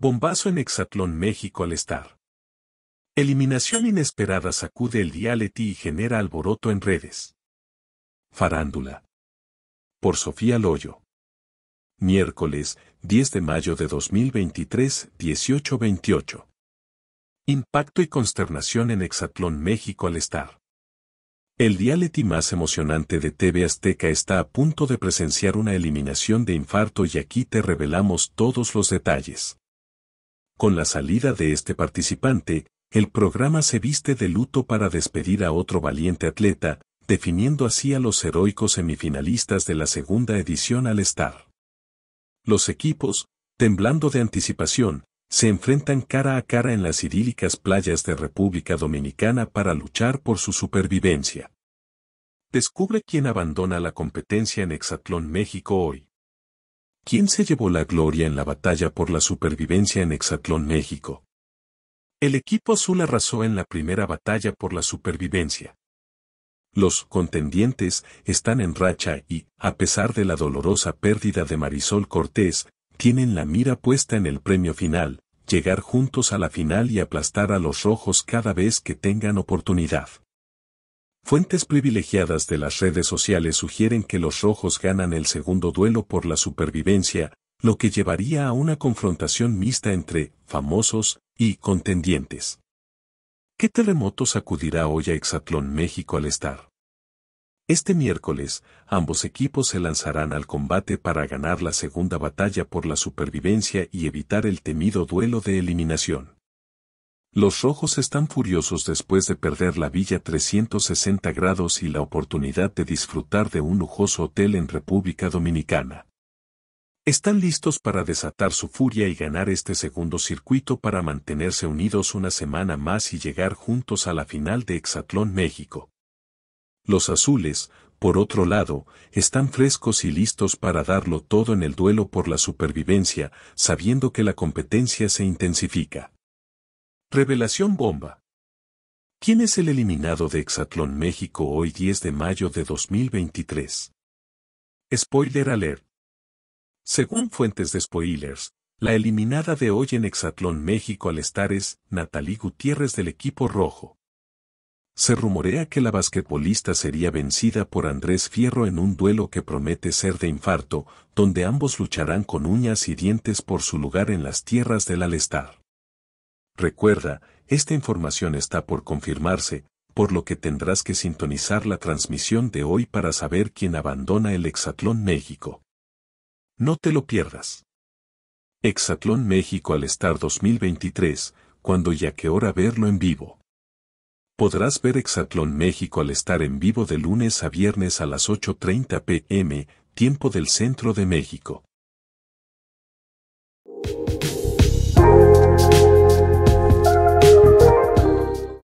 Bombazo en Hexatlón México al estar. Eliminación inesperada sacude el dialeti y genera alboroto en redes. Farándula. Por Sofía Loyo. Miércoles, 10 de mayo de 2023, 18 Impacto y consternación en Hexatlón México al estar. El dialeti más emocionante de TV Azteca está a punto de presenciar una eliminación de infarto y aquí te revelamos todos los detalles. Con la salida de este participante, el programa se viste de luto para despedir a otro valiente atleta, definiendo así a los heroicos semifinalistas de la segunda edición al estar. Los equipos, temblando de anticipación, se enfrentan cara a cara en las idílicas playas de República Dominicana para luchar por su supervivencia. Descubre quién abandona la competencia en Hexatlón México hoy. ¿Quién se llevó la gloria en la batalla por la supervivencia en Hexatlón, México? El equipo azul arrasó en la primera batalla por la supervivencia. Los contendientes están en racha y, a pesar de la dolorosa pérdida de Marisol Cortés, tienen la mira puesta en el premio final, llegar juntos a la final y aplastar a los rojos cada vez que tengan oportunidad. Fuentes privilegiadas de las redes sociales sugieren que los rojos ganan el segundo duelo por la supervivencia, lo que llevaría a una confrontación mixta entre famosos y contendientes. ¿Qué terremoto sacudirá hoy a Exatlón México al estar? Este miércoles, ambos equipos se lanzarán al combate para ganar la segunda batalla por la supervivencia y evitar el temido duelo de eliminación. Los rojos están furiosos después de perder la Villa 360 grados y la oportunidad de disfrutar de un lujoso hotel en República Dominicana. Están listos para desatar su furia y ganar este segundo circuito para mantenerse unidos una semana más y llegar juntos a la final de Hexatlón México. Los azules, por otro lado, están frescos y listos para darlo todo en el duelo por la supervivencia, sabiendo que la competencia se intensifica. Revelación bomba. ¿Quién es el eliminado de Hexatlón México hoy 10 de mayo de 2023? Spoiler alert. Según fuentes de spoilers, la eliminada de hoy en Hexatlón México al estar es Natalie Gutiérrez del equipo rojo. Se rumorea que la basquetbolista sería vencida por Andrés Fierro en un duelo que promete ser de infarto, donde ambos lucharán con uñas y dientes por su lugar en las tierras del Alestar. Recuerda, esta información está por confirmarse, por lo que tendrás que sintonizar la transmisión de hoy para saber quién abandona el Hexatlón México. No te lo pierdas. Hexatlón México al estar 2023, cuando a qué hora verlo en vivo. Podrás ver Hexatlón México al estar en vivo de lunes a viernes a las 8.30 pm, tiempo del centro de México.